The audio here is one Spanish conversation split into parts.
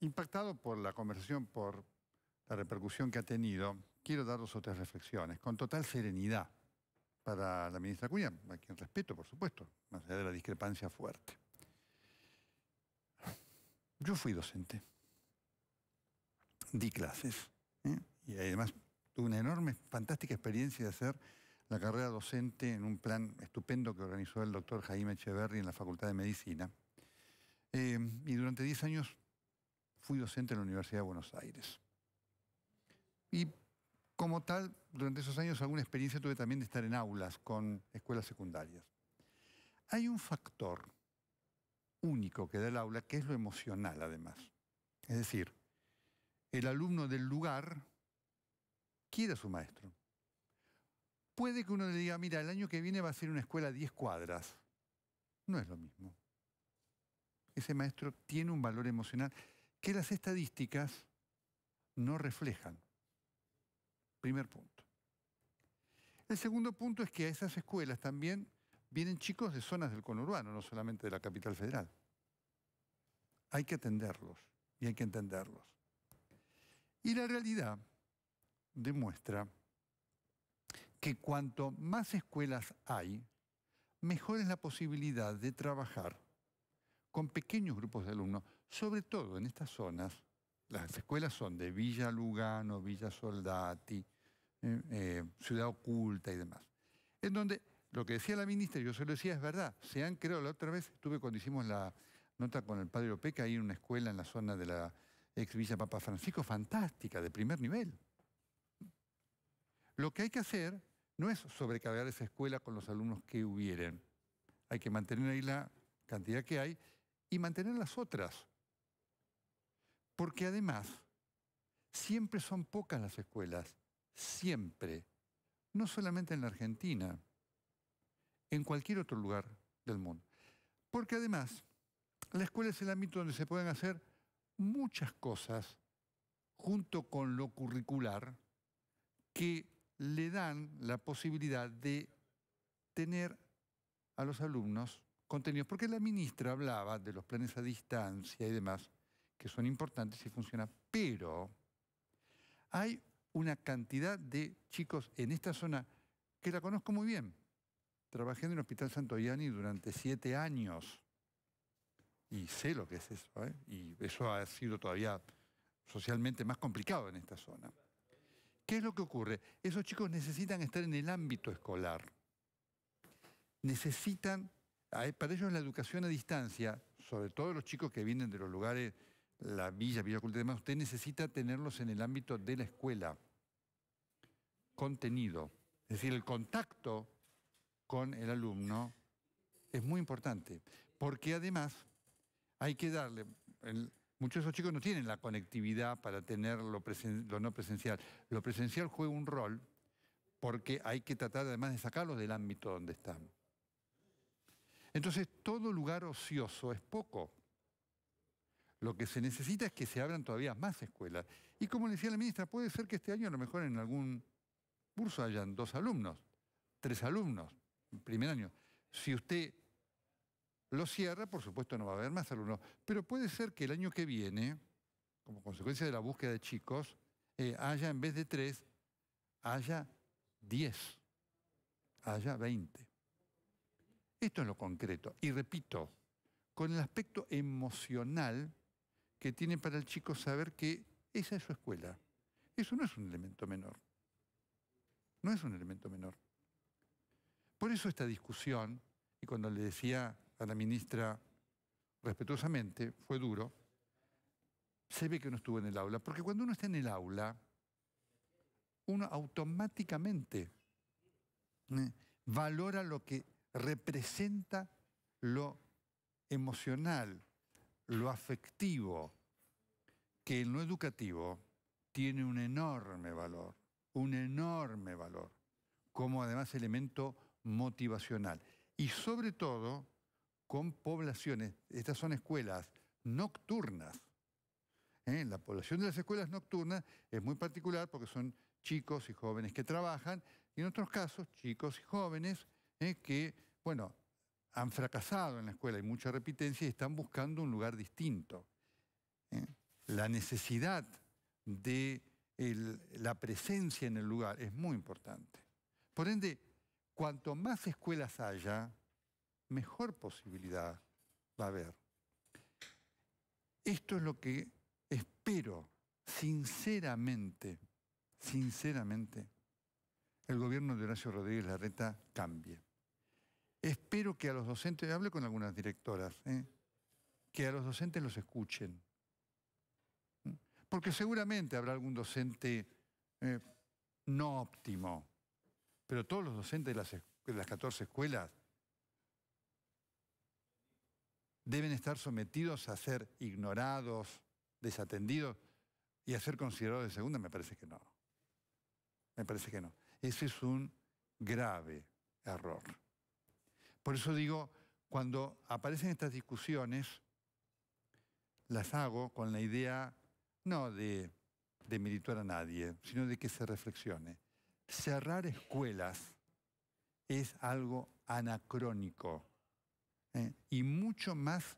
Impactado por la conversación, por la repercusión que ha tenido, quiero dar dos o tres reflexiones, con total serenidad para la ministra Cuña, a quien respeto, por supuesto, más allá de la discrepancia fuerte. Yo fui docente, di clases ¿eh? y además tuve una enorme, fantástica experiencia de hacer la carrera docente en un plan estupendo que organizó el doctor Jaime Echeverri en la Facultad de Medicina. Eh, y durante 10 años fui docente en la Universidad de Buenos Aires. Y como tal, durante esos años alguna experiencia tuve también de estar en aulas con escuelas secundarias. Hay un factor único que da el aula, que es lo emocional además. Es decir, el alumno del lugar quiere a su maestro. Puede que uno le diga, mira, el año que viene va a ser una escuela a 10 cuadras. No es lo mismo. Ese maestro tiene un valor emocional que las estadísticas no reflejan. Primer punto. El segundo punto es que a esas escuelas también vienen chicos de zonas del conurbano, no solamente de la capital federal. Hay que atenderlos y hay que entenderlos. Y la realidad demuestra que cuanto más escuelas hay, mejor es la posibilidad de trabajar con pequeños grupos de alumnos. Sobre todo en estas zonas, las escuelas son de Villa Lugano, Villa Soldati, eh, eh, Ciudad Oculta y demás. En donde lo que decía la ministra, yo se lo decía, es verdad, se han creado, la otra vez estuve cuando hicimos la nota con el padre Opeca, ahí en una escuela en la zona de la ex Villa Papa Francisco, fantástica, de primer nivel. Lo que hay que hacer no es sobrecargar esa escuela con los alumnos que hubieren. Hay que mantener ahí la cantidad que hay y mantener las otras. Porque además, siempre son pocas las escuelas, siempre, no solamente en la Argentina, en cualquier otro lugar del mundo. Porque además, la escuela es el ámbito donde se pueden hacer muchas cosas junto con lo curricular que le dan la posibilidad de tener a los alumnos contenidos. Porque la ministra hablaba de los planes a distancia y demás que son importantes y funcionan, pero hay una cantidad de chicos en esta zona que la conozco muy bien. Trabajé en el Hospital Santo yani durante siete años y sé lo que es eso, ¿eh? y eso ha sido todavía socialmente más complicado en esta zona. ¿Qué es lo que ocurre? Esos chicos necesitan estar en el ámbito escolar. Necesitan, para ellos la educación a distancia, sobre todo los chicos que vienen de los lugares la villa, villa Oculta y demás, usted necesita tenerlos en el ámbito de la escuela. Contenido. Es decir, el contacto con el alumno es muy importante, porque además hay que darle, muchos de esos chicos no tienen la conectividad para tener lo, no presencial. Lo presencial juega un rol porque hay que tratar además de sacarlos del ámbito donde están. Entonces, todo lugar ocioso es poco. Lo que se necesita es que se abran todavía más escuelas. Y como le decía la ministra, puede ser que este año a lo mejor en algún curso hayan dos alumnos, tres alumnos, primer año. Si usted lo cierra, por supuesto no va a haber más alumnos. Pero puede ser que el año que viene, como consecuencia de la búsqueda de chicos, eh, haya en vez de tres, haya diez, haya veinte. Esto es lo concreto. Y repito, con el aspecto emocional que tiene para el chico saber que esa es su escuela. Eso no es un elemento menor. No es un elemento menor. Por eso esta discusión, y cuando le decía a la ministra respetuosamente, fue duro, se ve que no estuvo en el aula, porque cuando uno está en el aula, uno automáticamente eh, valora lo que representa lo emocional, lo afectivo, que en lo educativo tiene un enorme valor, un enorme valor, como además elemento motivacional. Y sobre todo con poblaciones, estas son escuelas nocturnas. ¿eh? La población de las escuelas nocturnas es muy particular porque son chicos y jóvenes que trabajan, y en otros casos chicos y jóvenes ¿eh? que, bueno, han fracasado en la escuela, y mucha repitencia y están buscando un lugar distinto. ¿eh? La necesidad de la presencia en el lugar es muy importante. Por ende, cuanto más escuelas haya, mejor posibilidad va a haber. Esto es lo que espero sinceramente, sinceramente, el gobierno de Horacio Rodríguez Larreta cambie. Espero que a los docentes, hable con algunas directoras, ¿eh? que a los docentes los escuchen. ¿Mm? Porque seguramente habrá algún docente eh, no óptimo, pero todos los docentes de las, de las 14 escuelas deben estar sometidos a ser ignorados, desatendidos y a ser considerados de segunda, me parece que no. Me parece que no. Ese es un grave error. Por eso digo, cuando aparecen estas discusiones, las hago con la idea no de, de a nadie, sino de que se reflexione. Cerrar escuelas es algo anacrónico ¿eh? y mucho más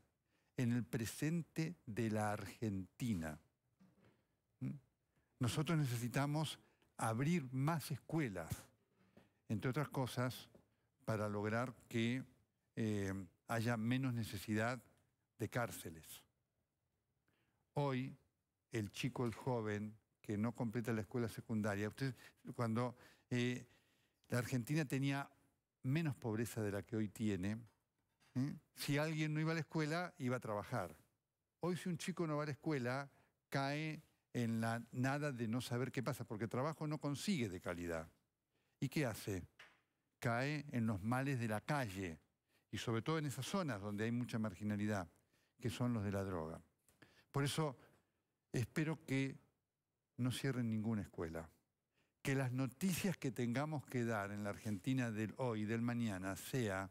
en el presente de la Argentina. ¿Mm? Nosotros necesitamos abrir más escuelas, entre otras cosas, para lograr que eh, haya menos necesidad de cárceles. Hoy, el chico, el joven, que no completa la escuela secundaria, usted, cuando eh, la Argentina tenía menos pobreza de la que hoy tiene, ¿eh? si alguien no iba a la escuela, iba a trabajar. Hoy si un chico no va a la escuela, cae en la nada de no saber qué pasa, porque trabajo no consigue de calidad. ¿Y qué hace? cae en los males de la calle y sobre todo en esas zonas donde hay mucha marginalidad, que son los de la droga. Por eso espero que no cierren ninguna escuela, que las noticias que tengamos que dar en la Argentina del hoy y del mañana sea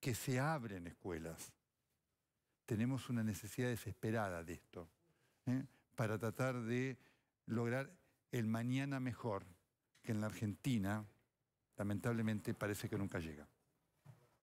que se abren escuelas. Tenemos una necesidad desesperada de esto, ¿eh? para tratar de lograr el mañana mejor, que en la Argentina lamentablemente parece que nunca llega.